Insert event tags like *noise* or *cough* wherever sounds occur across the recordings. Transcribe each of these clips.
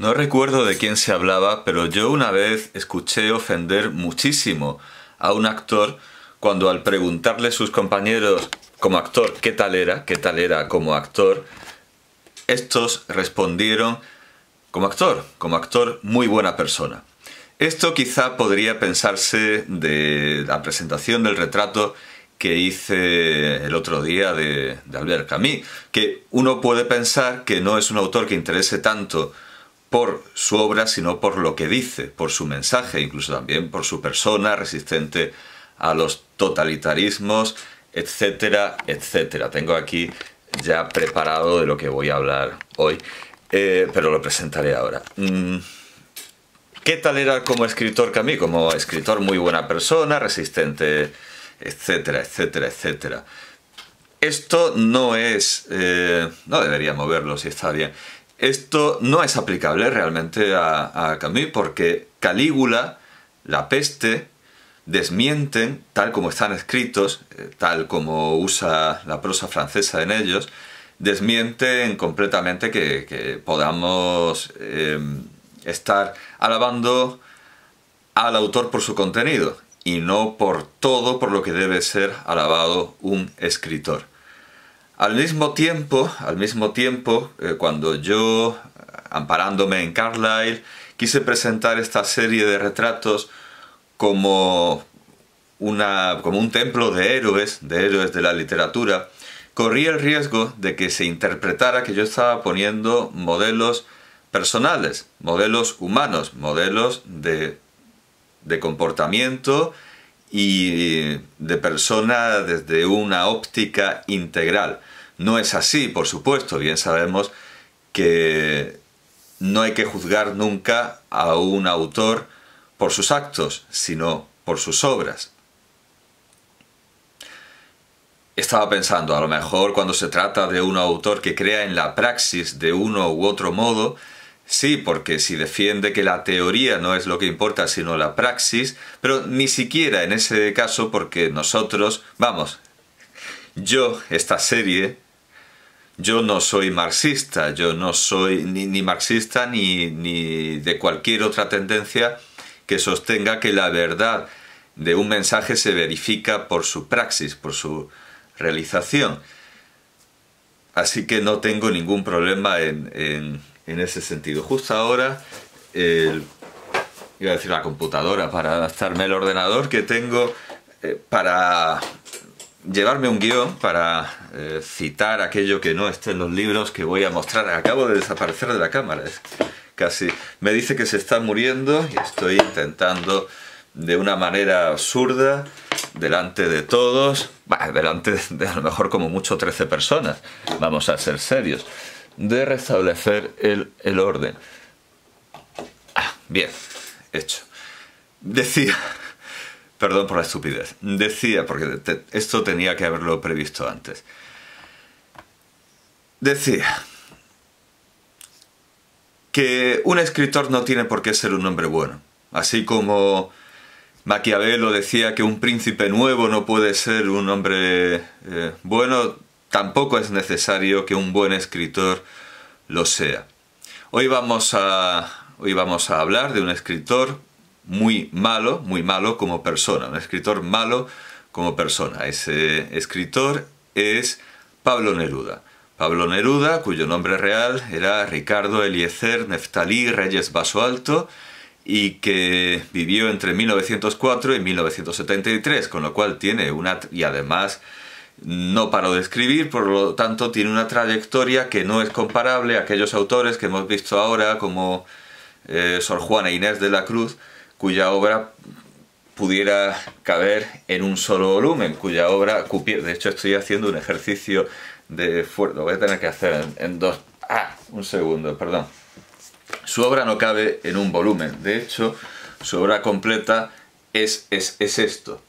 No recuerdo de quién se hablaba, pero yo una vez escuché ofender muchísimo a un actor cuando al preguntarle a sus compañeros como actor qué tal era, qué tal era como actor, estos respondieron como actor, como actor muy buena persona. Esto quizá podría pensarse de la presentación del retrato que hice el otro día de, de Albert Camus, que uno puede pensar que no es un autor que interese tanto por su obra, sino por lo que dice, por su mensaje, incluso también por su persona resistente a los totalitarismos, etcétera, etcétera. Tengo aquí ya preparado de lo que voy a hablar hoy, eh, pero lo presentaré ahora. Mm, ¿Qué tal era como escritor mí? Como escritor muy buena persona, resistente, etcétera, etcétera, etcétera. Esto no es... Eh, no debería moverlo si está bien. Esto no es aplicable realmente a, Camus porque Calígula, la peste, desmienten, tal como están escritos, eh, tal como usa la prosa francesa en ellos, desmienten completamente que, podamos em, estar alabando al autor por su contenido y no por todo por lo que debe ser alabado un escritor. Al mismo tiempo, al mismo tiempo eh, cuando yo, eh, amparándome en Carlyle, quise presentar esta serie de retratos como, una, como un templo de héroes, de héroes de la literatura, corrí el riesgo de que se interpretara que yo estaba poniendo modelos personales, modelos humanos, modelos de, de comportamiento, y de persona desde una óptica integral. No es así, por supuesto, bien sabemos que no hay que juzgar nunca a un autor por sus actos, sino por sus obras. Estaba pensando, a lo mejor cuando se trata de un autor que crea en la praxis de uno u otro modo, Sí, porque si defiende que la teoría no es lo que importa, sino la praxis, pero ni siquiera en ese caso porque nosotros, vamos, yo, esta serie, yo no soy marxista, yo no soy ni, marxista ni, de cualquier otra tendencia que sostenga que la verdad de un mensaje se verifica por su praxis, por su realización. Así que no tengo ningún problema en en ese sentido. Justo ahora, el, iba a decir la computadora para adaptarme el ordenador que tengo eh, para llevarme un guión, para eh, citar aquello que no esté en los libros que voy a mostrar. Acabo de desaparecer de la cámara, casi. Me dice que se está muriendo y estoy intentando de una manera absurda delante de todos, delante de a lo mejor como mucho 13 personas, vamos a ser serios de restablecer el, orden. Ah, bien, hecho. Decía, *laughs* perdón por la estupidez, decía, porque esto tenía que haberlo previsto antes. Decía que un escritor no tiene por qué ser un hombre bueno, así como Maquiavelo decía que un príncipe nuevo no puede ser un hombre eh, bueno, tampoco es necesario que un buen escritor lo sea. Hoy vamos a, hoy vamos a hablar de un escritor muy malo, muy malo como persona, un escritor malo como persona. Ese escritor es Pablo Neruda. Pablo Neruda, cuyo nombre real era Ricardo Eliezer Neftalí Reyes Baso Alto, y que vivió entre 1904 y 1973, con lo cual tiene una... y además no paro de escribir, por lo tanto tiene una trayectoria que no es comparable a aquellos autores que hemos visto ahora como eh, Sor Juana e Inés de la Cruz, cuya obra pudiera caber en un solo volumen, cuya obra, de hecho estoy haciendo un ejercicio de fuerza, lo voy a tener que hacer en, dos, ah, un segundo, perdón. Su obra no cabe en un volumen, de hecho su obra completa es esto.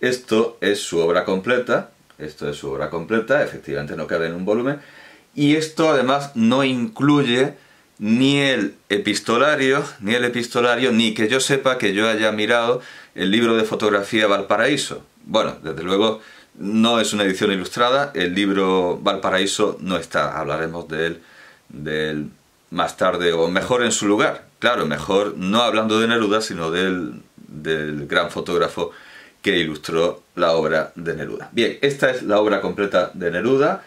Esto es su obra completa, esto es su obra completa, efectivamente no cabe en un volumen. Y esto además no incluye ni el epistolario, ni el epistolario, ni que yo sepa que yo haya mirado el libro de fotografía Valparaíso. Bueno, desde luego no es una edición ilustrada, el libro Valparaíso no está, hablaremos de él, más tarde, o mejor en su lugar. Claro, mejor no hablando de Neruda, sino del gran fotógrafo que ilustró la obra de Neruda. Bien, esta es la obra completa de Neruda.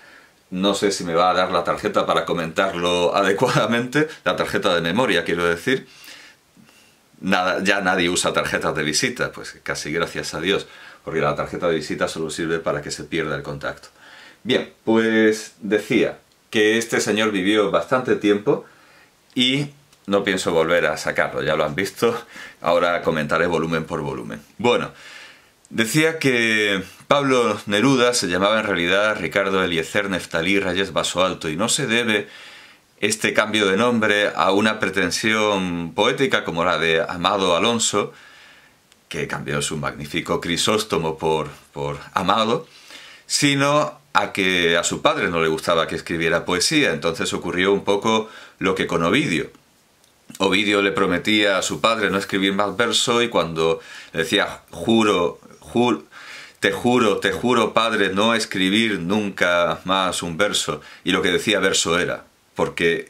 No sé si me va a dar la tarjeta para comentarlo *laughs* adecuadamente, la tarjeta de memoria quiero decir. Nada, ya nadie usa tarjetas de visita, pues casi gracias a Dios, porque la tarjeta de visita solo sirve para que se pierda el contacto. Bien, pues decía que este señor vivió bastante tiempo y no pienso volver a sacarlo, ya lo han visto, ahora comentaré volumen por volumen. Bueno, Decía que Pablo Neruda se llamaba en realidad Ricardo Eliezer Neftalí Reyes Vaso Alto y no se debe este cambio de nombre a una pretensión poética como la de Amado Alonso, que cambió su magnífico Crisóstomo por, por Amado, sino a que a su padre no le gustaba que escribiera poesía, entonces ocurrió un poco lo que con Ovidio. Ovidio le prometía a su padre no escribir más verso y cuando le decía juro te juro, te juro, padre, no escribir nunca más un verso. Y lo que decía verso era, porque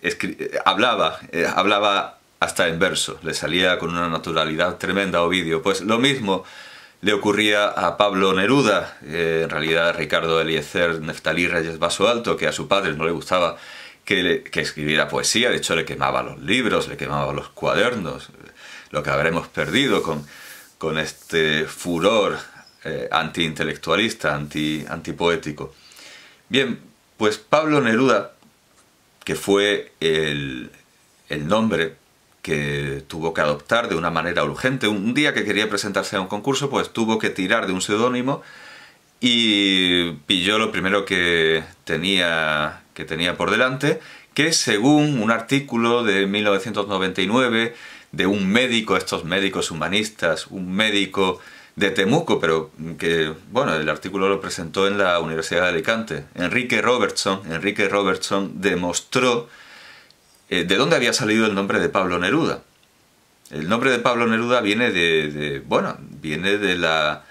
hablaba, eh, hablaba hasta en verso, le salía con una naturalidad tremenda a Ovidio. Pues lo mismo le ocurría a Pablo Neruda, eh, en realidad Ricardo Eliezer Neftalí Reyes Vaso Alto, que a su padre no le gustaba que, escribiera poesía, de hecho le quemaba los libros, le quemaba los cuadernos, lo que habremos perdido con con este furor eh, antiintelectualista, anti, antipoético. Bien, pues Pablo Neruda, que fue el, el nombre que tuvo que adoptar de una manera urgente. Un día que quería presentarse a un concurso, pues tuvo que tirar de un seudónimo y pilló lo primero que tenía, que tenía por delante, que según un artículo de 1999 de un médico, estos médicos humanistas, un médico de Temuco, pero que, bueno, el artículo lo presentó en la Universidad de Alicante. Enrique Robertson, Enrique Robertson demostró eh, de dónde había salido el nombre de Pablo Neruda. El nombre de Pablo Neruda viene de, de bueno, viene de la,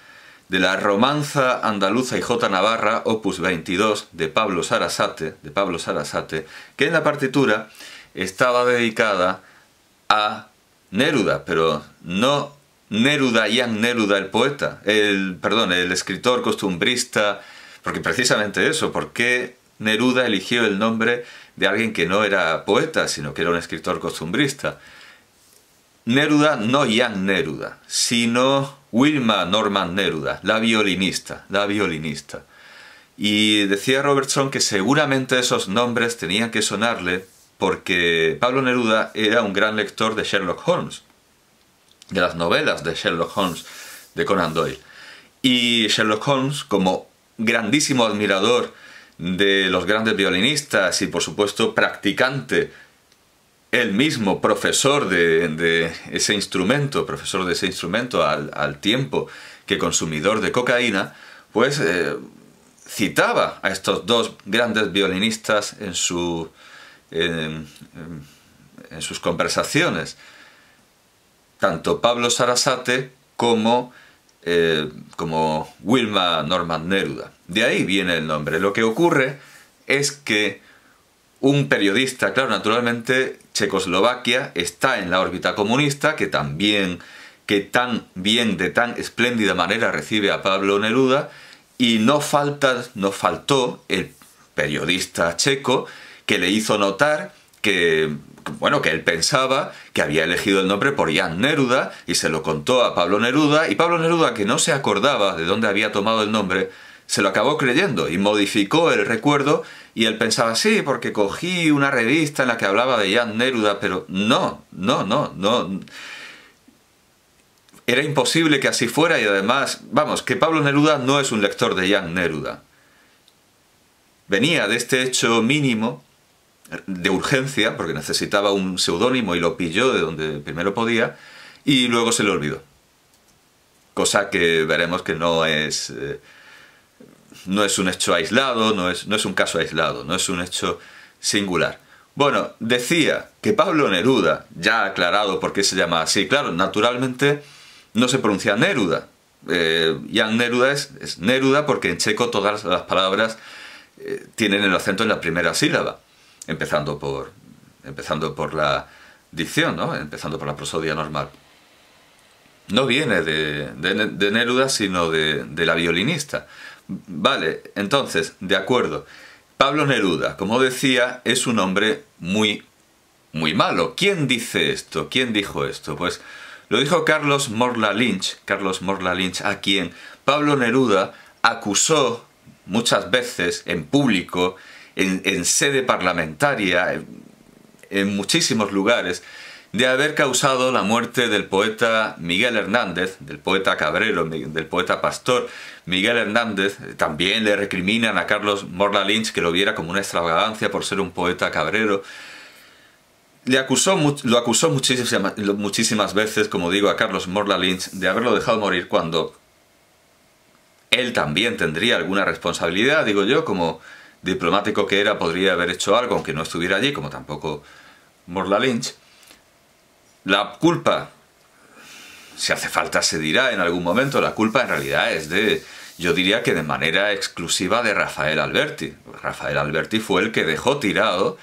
de la romanza andaluza y J. Navarra, opus 22, de Pablo Sarasate, de Pablo Sarasate, que en la partitura estaba dedicada a Neruda, pero no Neruda, Jan Neruda, el poeta, el, perdón, el escritor costumbrista, porque precisamente eso, ¿por qué Neruda eligió el nombre de alguien que no era poeta, sino que era un escritor costumbrista? Neruda, no Jan Neruda, sino Wilma Norman Neruda, la violinista, la violinista. Y decía Robertson que seguramente esos nombres tenían que sonarle porque Pablo Neruda era un gran lector de Sherlock Holmes, de las novelas de Sherlock Holmes de Conan Doyle. Y Sherlock Holmes, como grandísimo admirador de los grandes violinistas y por supuesto practicante, el mismo profesor de, ese instrumento, profesor de ese instrumento al, tiempo que consumidor de cocaína, pues eh, citaba a estos dos grandes violinistas en su, en, sus conversaciones, tanto Pablo Sarasate como, eh, como Wilma Norman Neruda. De ahí viene el nombre. Lo que ocurre es que un periodista, claro, naturalmente Checoslovaquia está en la órbita comunista, que también, que tan bien, de tan espléndida manera recibe a Pablo Neruda, y no falta, no faltó el periodista checo que le hizo notar que bueno, que él pensaba que había elegido el nombre por Jan Neruda y se lo contó a Pablo Neruda y Pablo Neruda, que no se acordaba de dónde había tomado el nombre, se lo acabó creyendo y modificó el recuerdo y él pensaba, sí, porque cogí una revista en la que hablaba de Jan Neruda, pero no, no, no, no. Era imposible que así fuera y además, vamos, que Pablo Neruda no es un lector de Jan Neruda. Venía de este hecho mínimo de urgencia, porque necesitaba un seudónimo y lo pilló de donde primero podía, y luego se le olvidó. Cosa que veremos que no es... Eh, no es un hecho aislado, no es, no es un caso aislado, no es un hecho singular. Bueno, decía que Pablo Neruda, ya aclarado por qué se llama así, claro, naturalmente no se pronuncia Neruda. Eh, Neruda es, Neruda porque en checo todas las palabras eh, tienen el acento en la primera sílaba empezando por, empezando por la dicción, ¿no? empezando por la prosodia normal. No viene de, Neruda, sino de, de, la violinista. Vale, entonces, de acuerdo. Pablo Neruda, como decía, es un hombre muy, muy malo. ¿Quién dice esto? ¿Quién dijo esto? Pues lo dijo Carlos Morla Lynch, Carlos Morla Lynch, a quien Pablo Neruda acusó muchas veces en público en, sede parlamentaria, en, muchísimos lugares, de haber causado la muerte del poeta Miguel Hernández, del poeta Cabrero, del poeta Pastor. Miguel Hernández también le recriminan a Carlos Morla Lynch que lo viera como una extravagancia por ser un poeta cabrero. Le acusó, lo acusó muchísimas, muchísimas veces, como digo, a Carlos Morla Lynch de haberlo dejado morir cuando él también tendría alguna responsabilidad, digo yo, como diplomático que era, podría haber hecho algo, aunque no estuviera allí, como tampoco Morla Lynch. La culpa, si hace falta se dirá en algún momento, la culpa en realidad es de, yo diría que de manera exclusiva de Rafael Alberti. Rafael Alberti fue el que dejó tirado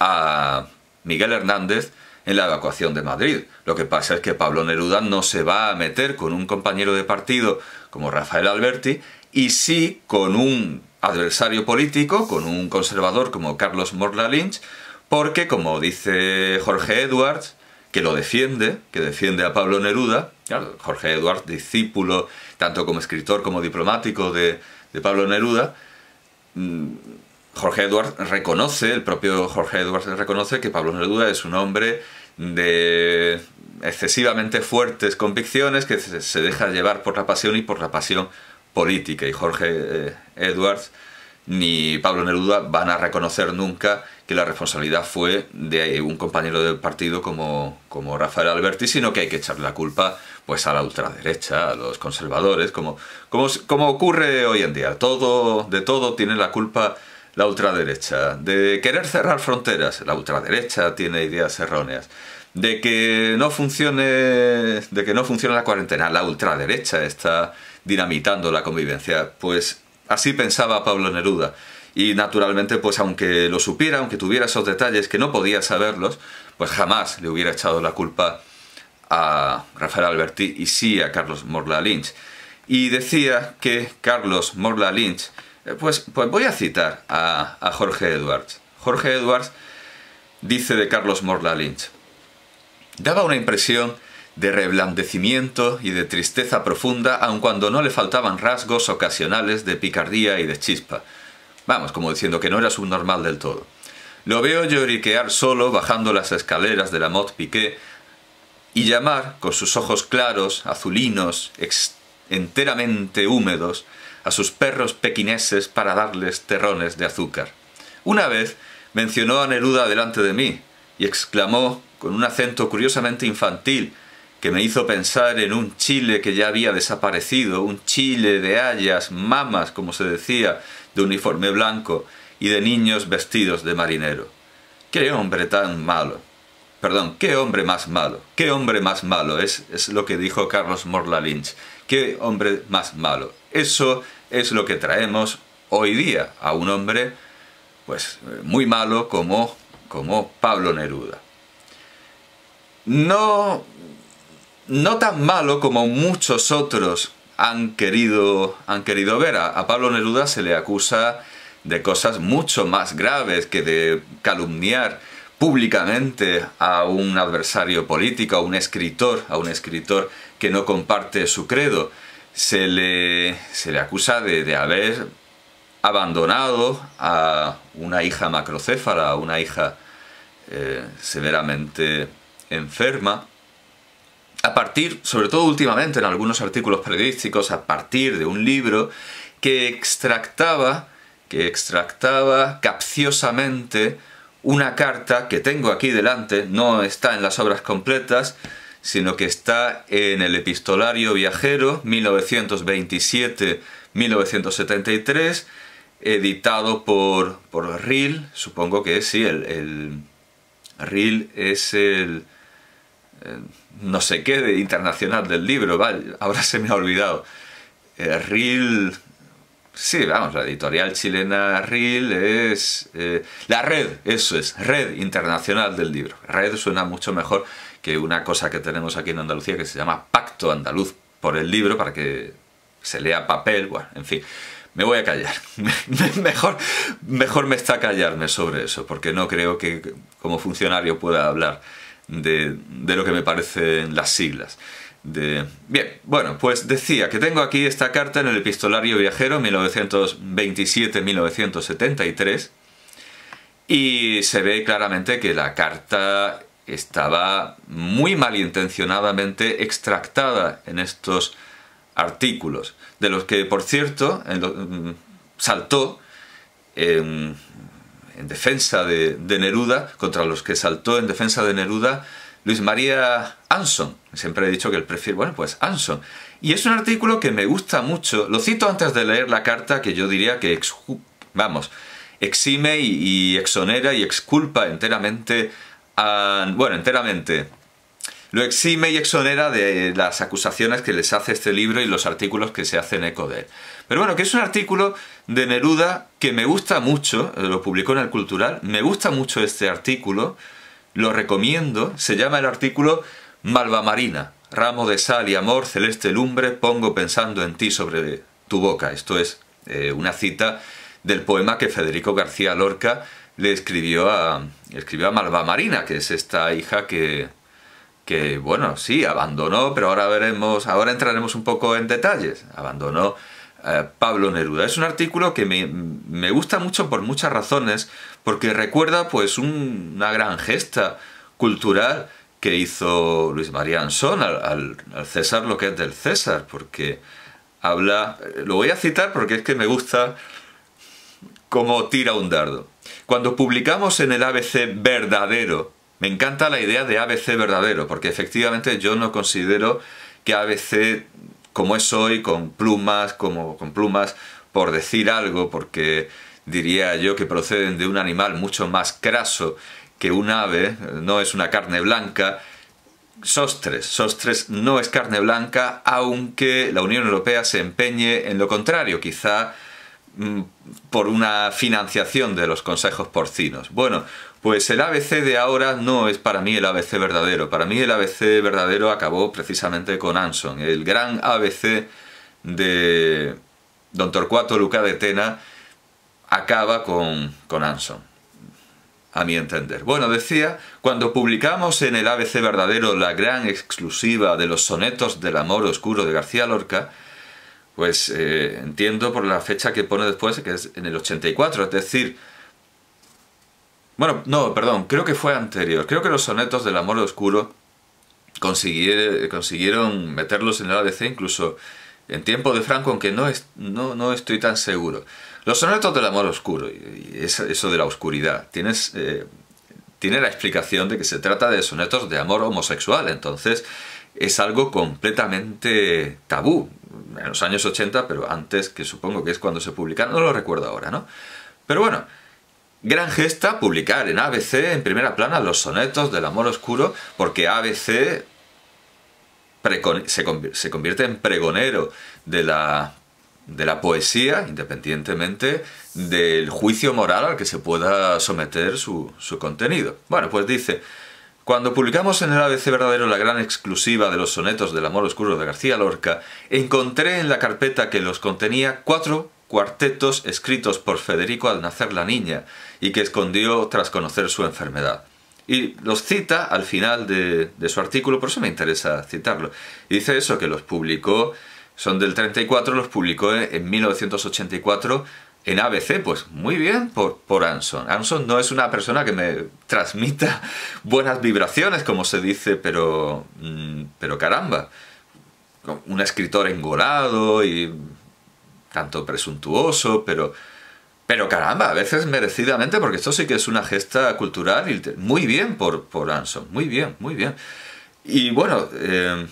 a Miguel Hernández en la evacuación de Madrid. Lo que pasa es que Pablo Neruda no se va a meter con un compañero de partido como Rafael Alberti y sí con un adversario político con un conservador como Carlos Morla Lynch, porque, como dice Jorge Edwards, que lo defiende, que defiende a Pablo Neruda, Jorge Edwards, discípulo, tanto como escritor como diplomático de, de Pablo Neruda, mm, Jorge Edwards reconoce, el propio Jorge Edwards reconoce que Pablo Neruda es un hombre de excesivamente fuertes convicciones que se deja llevar por la pasión y por la pasión política y Jorge eh, Edwards ni Pablo Neruda van a reconocer nunca que la responsabilidad fue de un compañero del partido como, como Rafael Alberti, sino que hay que echar la culpa pues a la ultraderecha, a los conservadores, como, como, ocurre hoy en día. Todo, de todo tiene la culpa la ultraderecha, de querer cerrar fronteras, la ultraderecha tiene ideas erróneas, de que no funcione, de que no funcione la cuarentena, la ultraderecha está dinamitando la convivencia. Pues así pensaba Pablo Neruda. Y naturalmente, pues aunque lo supiera, aunque tuviera esos detalles que no podía saberlos, pues jamás le hubiera echado la culpa a Rafael Alberti y sí a Carlos Morla Lynch. Y decía que Carlos Morla Lynch, eh, pues, pues voy a citar a, a Jorge Edwards. Jorge Edwards dice de Carlos Morla Lynch, daba una impresión de reblandecimiento y de tristeza profunda, aun cuando no le faltaban rasgos ocasionales de picardía y de chispa. Vamos, como diciendo que no era subnormal del todo. Lo veo lloriquear solo bajando las escaleras de la Motte Piquet y llamar, con sus ojos claros, azulinos, enteramente húmedos, a sus perros pequineses para darles terrones de azúcar. Una vez mencionó a Neruda delante de mí y exclamó, con un acento curiosamente infantil, que me hizo pensar en un Chile que ya había desaparecido, un Chile de hayas, mamas, como se decía, de uniforme blanco y de niños vestidos de marinero. ¡Qué hombre tan malo! Perdón, qué hombre más malo, qué hombre más malo, es, lo que dijo Carlos Morla Lynch, qué hombre más malo. Eso es lo que traemos hoy día a un hombre pues muy malo como, como Pablo Neruda. No no tan malo como muchos otros han querido, han querido ver. A, Pablo Neruda se le acusa de cosas mucho más graves que de calumniar públicamente a un adversario político, a un escritor, a un escritor que no comparte su credo. Se le, acusa de, haber abandonado a una hija macrocéfala, a una hija eh, severamente enferma, a partir, sobre todo últimamente en algunos artículos periodísticos, a partir de un libro que extractaba, que extractaba capciosamente una carta que tengo aquí delante, no está en las obras completas, sino que está en el epistolario viajero 1927-1973, editado por, por Ril, supongo que es, sí, el, Ril es el eh, no sé qué de internacional del libro, vale, ahora se me ha olvidado. Eh, RIL, sí, vamos, la editorial chilena RIL es... Eh, la red, eso es, red internacional del libro. Red suena mucho mejor que una cosa que tenemos aquí en Andalucía que se llama Pacto Andaluz por el libro para que se lea papel, bueno, en fin me voy a callar. *laughs* mejor, mejor me está callarme sobre eso, porque no creo que como funcionario pueda hablar de, lo que me parecen las siglas. De... Bien, bueno, pues decía que tengo aquí esta carta en el epistolario viajero 1927-1973 y se ve claramente que la carta estaba muy malintencionadamente extractada en estos artículos, de los que, por cierto, mm, saltó en en defensa de, Neruda, contra los que saltó en defensa de Neruda Luis María Anson. Siempre he dicho que el prefiere, bueno, pues Anson. Y es un artículo que me gusta mucho. Lo cito antes de leer la carta que yo diría que, vamos, exime y, y exonera y exculpa enteramente a, bueno, enteramente lo exime y exonera de las acusaciones que les hace este libro y los artículos que se hacen eco de él. Pero bueno, que es un artículo de Neruda que me gusta mucho, eh, lo publicó en el Cultural, me gusta mucho este artículo, lo recomiendo, se llama el artículo Malva Marina. ramo de sal y amor, celeste lumbre, pongo pensando en ti sobre tu boca. Esto es eh, una cita del poema que Federico García Lorca le escribió a, escribió a Malva Marina, que es esta hija que, que bueno, sí, abandonó, pero ahora veremos, ahora entraremos un poco en detalles. Abandonó eh, Pablo Neruda. Es un artículo que me, gusta mucho por muchas razones, porque recuerda pues una gran gesta cultural que hizo Luis María Anson al, al, César lo que es del César, porque habla, eh, lo voy a citar porque es que me gusta como tira un dardo. Cuando publicamos en el ABC verdadero me encanta la idea de ABC verdadero, porque efectivamente yo no considero que ABC como es hoy, con plumas, como con plumas, por decir algo, porque diría yo que proceden de un animal mucho más craso que un ave, no es una carne blanca. Sostres, sostres no es carne blanca, aunque la Unión Europea se empeñe en lo contrario, quizá mm, por una financiación de los consejos porcinos. Bueno, pues el ABC de ahora no es para mí el ABC verdadero. Para mí el ABC verdadero acabó precisamente con Anson. El gran ABC de Don Torcuato Luca de Tena acaba con, con Anson, a mi entender. Bueno, decía, cuando publicamos en el ABC verdadero la gran exclusiva de los sonetos del amor oscuro de García Lorca, pues eh, entiendo por la fecha que pone después, que es en el 84, es decir, bueno, no, perdón, creo que fue anterior. Creo que los sonetos del amor oscuro consiguieron meterlos en el ABC incluso en tiempo de Franco, aunque no, no, estoy tan seguro. Los sonetos del amor oscuro, y eso de la oscuridad, tienes, eh, tiene la explicación de que se trata de sonetos de amor homosexual, entonces es algo completamente tabú en los años 80, pero antes que supongo que es cuando se publicaron, no lo recuerdo ahora, ¿no? Pero bueno, Gran gesta publicar en ABC en primera plana los sonetos del amor oscuro porque ABC se convierte en pregonero de la, de la poesía independientemente del juicio moral al que se pueda someter su, su contenido. Bueno, pues dice, cuando publicamos en el ABC verdadero la gran exclusiva de los sonetos del amor oscuro de García Lorca, encontré en la carpeta que los contenía cuatro cuartetos escritos por Federico al nacer la niña y que escondió tras conocer su enfermedad. Y los cita al final de, su artículo, por eso me interesa citarlo. Y dice eso, que los publicó, son del 34, los publicó en 1984 en ABC, pues muy bien por, por Anson. Anson no es una persona que me transmita buenas vibraciones, como se dice, pero, mm, pero caramba. Un escritor engolado y tanto presuntuoso, pero... Pero caramba, a veces merecidamente, porque esto sí que es una gesta cultural muy bien por, por Anson, muy bien, muy bien. Y bueno, eh,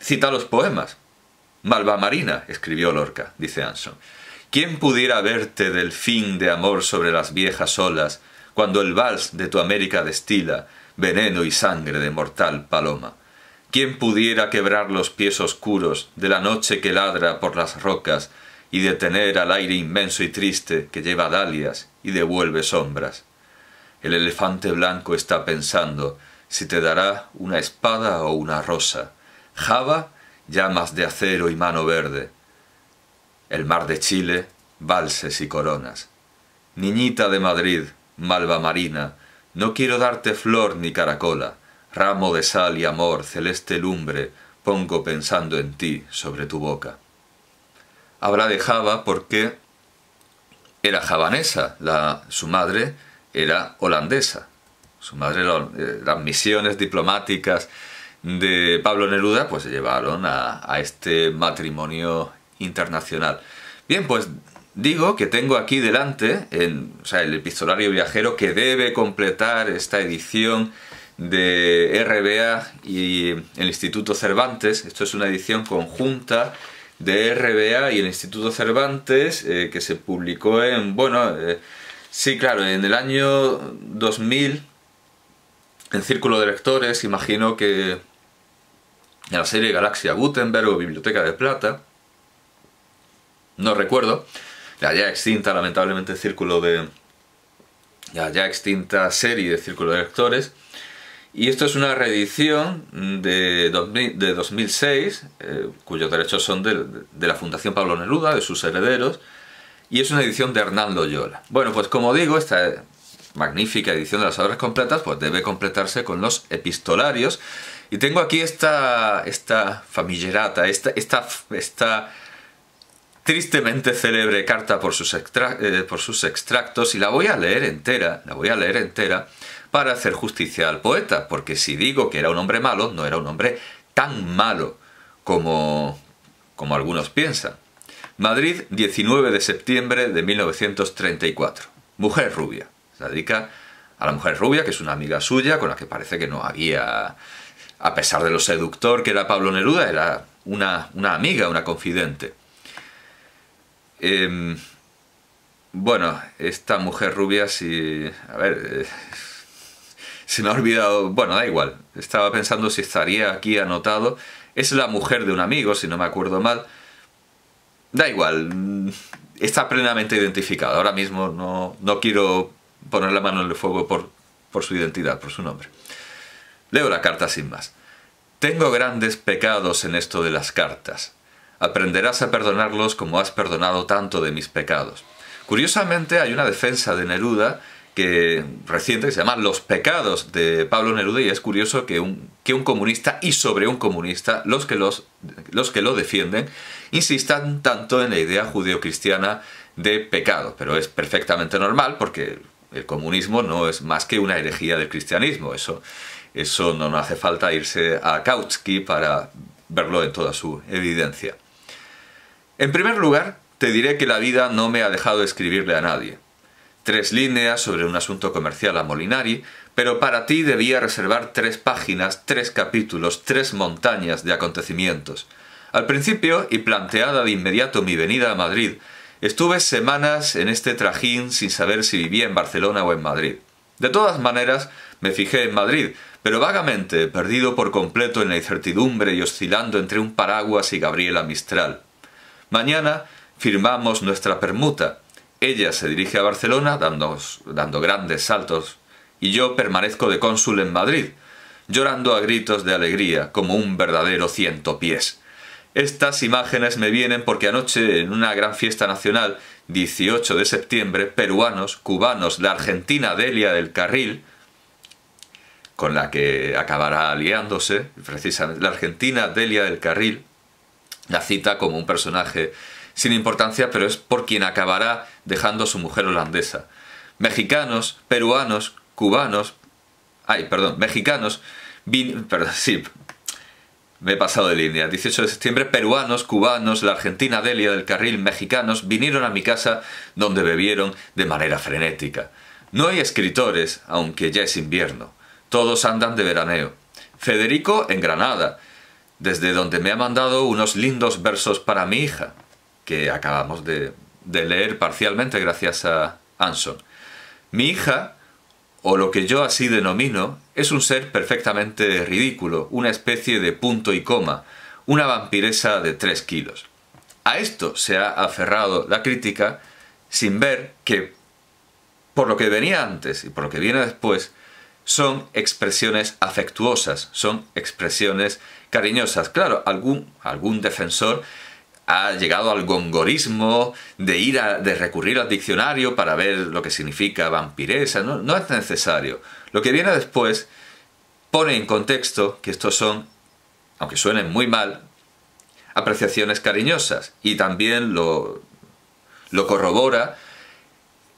cita los poemas. Malva Marina, escribió Lorca, dice Anson. ¿Quién pudiera verte del fin de amor sobre las viejas olas, cuando el vals de tu América destila veneno y sangre de mortal paloma? ¿Quién pudiera quebrar los pies oscuros de la noche que ladra por las rocas, y tener al aire inmenso y triste que lleva dalias y devuelve sombras. El elefante blanco está pensando si te dará una espada o una rosa, java, llamas de acero y mano verde, el mar de Chile, valses y coronas. Niñita de Madrid, malva marina, no quiero darte flor ni caracola, ramo de sal y amor, celeste lumbre, pongo pensando en ti sobre tu boca habla de Java porque era javanesa, su madre era holandesa. Su madre, eh, las misiones diplomáticas de Pablo Neruda, pues se llevaron a, este matrimonio internacional. Bien, pues digo que tengo aquí delante en, el epistolario viajero que debe completar esta edición de RBA y el Instituto Cervantes. Esto es una edición conjunta de RBA y el Instituto Cervantes, eh, que se publicó en, bueno, eh, sí, claro, en el año 2000, en Círculo de Lectores, imagino que en la serie Galaxia Gutenberg o Biblioteca de Plata, no recuerdo, la ya extinta, lamentablemente, Círculo de... la ya extinta serie de Círculo de Lectores, y esto es una reedición de, 2006, eh, cuyos derechos son de, la Fundación Pablo Neruda, de sus herederos, y es una edición de Hernando Loyola. Bueno, pues como digo, esta magnífica edición de las obras completas pues debe completarse con los epistolarios. Y tengo aquí esta, esta esta, esta, esta tristemente célebre carta por sus, eh, por sus extractos, y la voy a leer entera, la voy a leer entera, para hacer justicia al poeta, porque si digo que era un hombre malo, no era un hombre tan malo como, como algunos piensan. Madrid, 19 de septiembre de 1934. Mujer rubia. Se dedica a la mujer rubia, que es una amiga suya, con la que parece que no había... A pesar de lo seductor que era Pablo Neruda, era una, una amiga, una confidente. Em, bueno, esta mujer rubia, si... A ver... Eh, se me ha olvidado, bueno, da igual, estaba pensando si estaría aquí anotado. Es la mujer de un amigo, si no me acuerdo mal. Da igual, mm, está plenamente identificado. Ahora mismo no, no quiero poner la mano en el fuego por, por su identidad, por su nombre. Leo la carta sin más. Tengo grandes pecados en esto de las cartas. Aprenderás a perdonarlos como has perdonado tanto de mis pecados. Curiosamente hay una defensa de Neruda reciente que se llama Los pecados de Pablo Neruda y es curioso que un, comunista y sobre un comunista, los que, los, que lo defienden, insistan tanto en la idea judeocristiana de pecado, pero es perfectamente normal porque el comunismo no es más que una herejía del cristianismo, eso, eso no hace falta irse a Kautsky para verlo en toda su evidencia. En primer lugar, te diré que la vida no me ha dejado escribirle a nadie tres líneas sobre un asunto comercial a Molinari, pero para ti debía reservar tres páginas, tres capítulos, tres montañas de acontecimientos. Al principio, y planteada de inmediato mi venida a Madrid, estuve semanas en este trajín sin saber si vivía en Barcelona o en Madrid. De todas maneras, me fijé en Madrid, pero vagamente, perdido por completo en la incertidumbre y oscilando entre un paraguas y Gabriela Mistral. Mañana firmamos nuestra permuta, ella se dirige a Barcelona dando, grandes saltos y yo permanezco de cónsul en Madrid, llorando a gritos de alegría como un verdadero ciento pies. Estas imágenes me vienen porque anoche en una gran fiesta nacional, 18 de septiembre, peruanos, cubanos, la argentina Delia del Carril, con la que acabará aliándose, precisamente la argentina Delia del Carril, la cita como un personaje sin importancia, pero es por quien acabará dejando su mujer holandesa. Mexicanos, peruanos, cubanos, ay, perdón, mexicanos, perdón, sí, me he pasado de línea. 18 de septiembre, peruanos, cubanos, la argentina Delia del Carril, mexicanos, vinieron a mi casa donde bebieron de manera frenética. No hay escritores, aunque ya es invierno. Todos andan de veraneo. Federico en Granada, desde donde me ha mandado unos lindos versos para mi hija que acabamos de, leer parcialmente gracias a Anson. Mi hija, o lo que yo así denomino, es un ser perfectamente ridículo, una especie de punto y coma, una vampiresa de tres kilos. A esto se ha aferrado la crítica sin ver que por lo que venía antes y por lo que viene después son expresiones afectuosas, son expresiones cariñosas. Claro, algún, algún defensor ha llegado al gongorismo de ir de recurrir al diccionario para ver lo que significa vampiresa. No, es necesario. Lo que viene después pone en contexto que estos son, aunque suenen muy mal, apreciaciones cariñosas y también lo, lo corrobora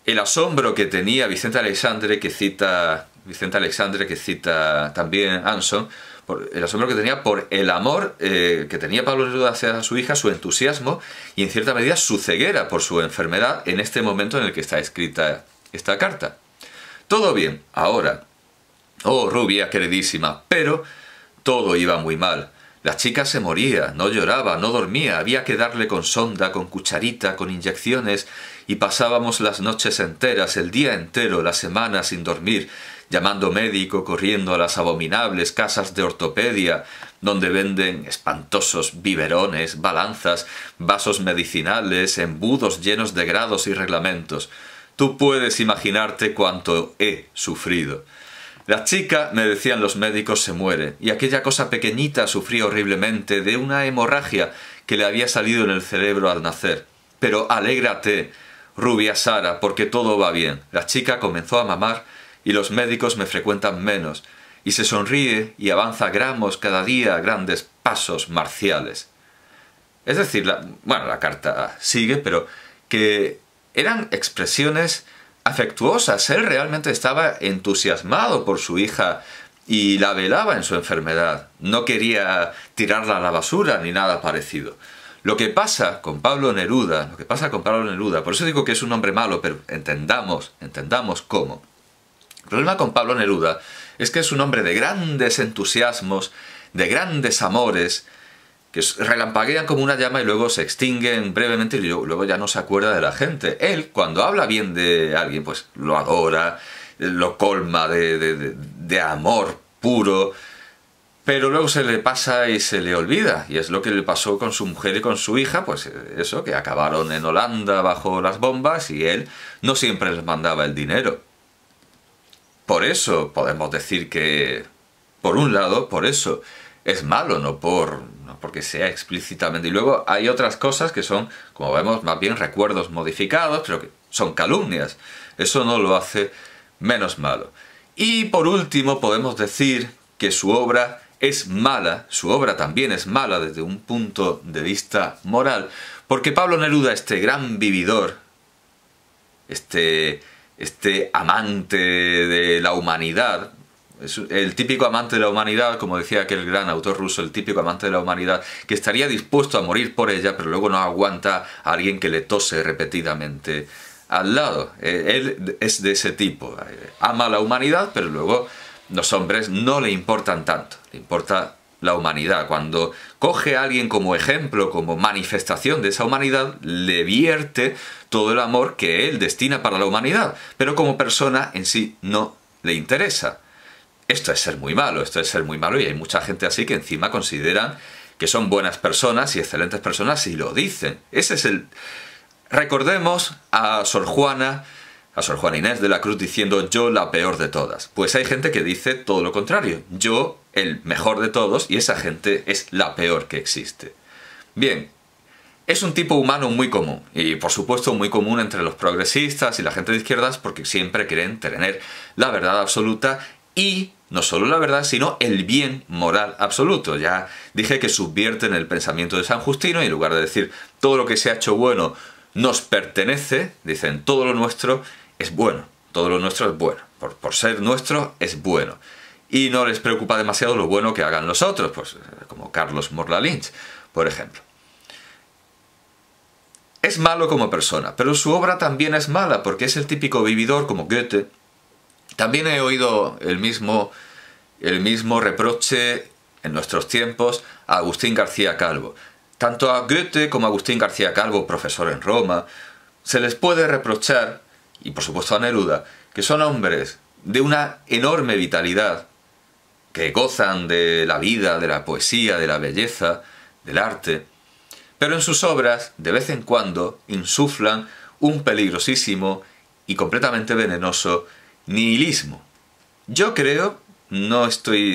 el asombro que tenía Vicente Alexandre que cita Vicente Alexandre, que cita también Anson, por el asombro que tenía por el amor eh, que tenía Pablo Neruda hacia su hija, su entusiasmo y en cierta medida su ceguera por su enfermedad en este momento en el que está escrita esta carta. Todo bien, ahora. Oh, rubia queridísima, pero todo iba muy mal. La chica se moría, no lloraba, no dormía, había que darle con sonda, con cucharita, con inyecciones, y pasábamos las noches enteras, el día entero, la semana sin dormir, llamando médico, corriendo a las abominables casas de ortopedia, donde venden espantosos biberones, balanzas, vasos medicinales, embudos llenos de grados y reglamentos. Tú puedes imaginarte cuánto he sufrido. La chica, me decían los médicos, se muere, y aquella cosa pequeñita sufría horriblemente de una hemorragia que le había salido en el cerebro al nacer. Pero alégrate, rubia Sara, porque todo va bien. La chica comenzó a mamar y los médicos me frecuentan menos, y se sonríe y avanza gramos cada día a grandes pasos marciales. Es decir, bueno, la carta sigue, pero que eran expresiones afectuosas. Él realmente estaba entusiasmado por su hija y la velaba en su enfermedad. No quería tirarla a la basura ni nada parecido. Lo que pasa con Pablo Neruda, lo que pasa con Pablo Neruda, por eso digo que es un hombre malo, pero entendamos, entendamos cómo. El problema con Pablo Neruda es que es un hombre de grandes entusiasmos, de grandes amores, que relampaguean como una llama y luego se extinguen brevemente y luego ya no se acuerda de la gente. Él, cuando habla bien de alguien, pues lo adora, lo colma de, de amor puro, pero luego se le pasa y se le olvida. Y es lo que le pasó con su mujer y con su hija, pues eso, que acabaron en Holanda bajo las bombas y él no siempre les mandaba el dinero. Por eso podemos decir que, por un lado, por eso es malo, no por no porque sea explícitamente. Y luego hay otras cosas que son, como vemos, más bien recuerdos modificados, pero que son calumnias. Eso no lo hace menos malo. Y por último, podemos decir que su obra es mala, su obra también es mala desde un punto de vista moral, porque Pablo Neruda, este gran vividor, este este amante de la humanidad, el típico amante de la humanidad, como decía aquel gran autor ruso, el típico amante de la humanidad, que estaría dispuesto a morir por ella, pero luego no aguanta a alguien que le tose repetidamente al lado. Eh, él es de ese tipo, eh, ama a la humanidad, pero luego los hombres no le importan tanto, le importa la humanidad. Cuando coge a alguien como ejemplo, como manifestación de esa humanidad, le vierte todo el amor que él destina para la humanidad, pero como persona en sí no le interesa. Esto es ser muy malo, esto es ser muy malo y hay mucha gente así que encima consideran que son buenas personas y excelentes personas y lo dicen. Ese es el... Recordemos a Sor Juana, a Sor Juan Inés de la Cruz diciendo yo la peor de todas. Pues hay gente que dice todo lo contrario, yo el mejor de todos y esa gente es la peor que existe. Bien, es un tipo humano muy común y por supuesto muy común entre los progresistas y la gente de izquierdas porque siempre quieren tener la verdad absoluta y no solo la verdad, sino el bien moral absoluto. Ya dije que subvierten el pensamiento de San Justino y en lugar de decir todo lo que se ha hecho bueno nos pertenece, dicen todo lo nuestro es bueno. Todo lo nuestro es bueno. Por, ser nuestro es bueno. Y no les preocupa demasiado lo bueno que hagan los otros, pues, eh, como Carlos Morla Lynch, por ejemplo. Es malo como persona, pero su obra también es mala, porque es el típico vividor como Goethe. También he oído el mismo, el mismo reproche en nuestros tiempos a Agustín García Calvo. Tanto a Goethe como a Agustín García Calvo, profesor en Roma, se les puede reprochar y por supuesto a Neruda, que son hombres de una enorme vitalidad, que gozan de la vida, de la poesía, de la belleza, del arte, pero en sus obras de vez en cuando insuflan un peligrosísimo y completamente venenoso nihilismo. Yo creo, no estoy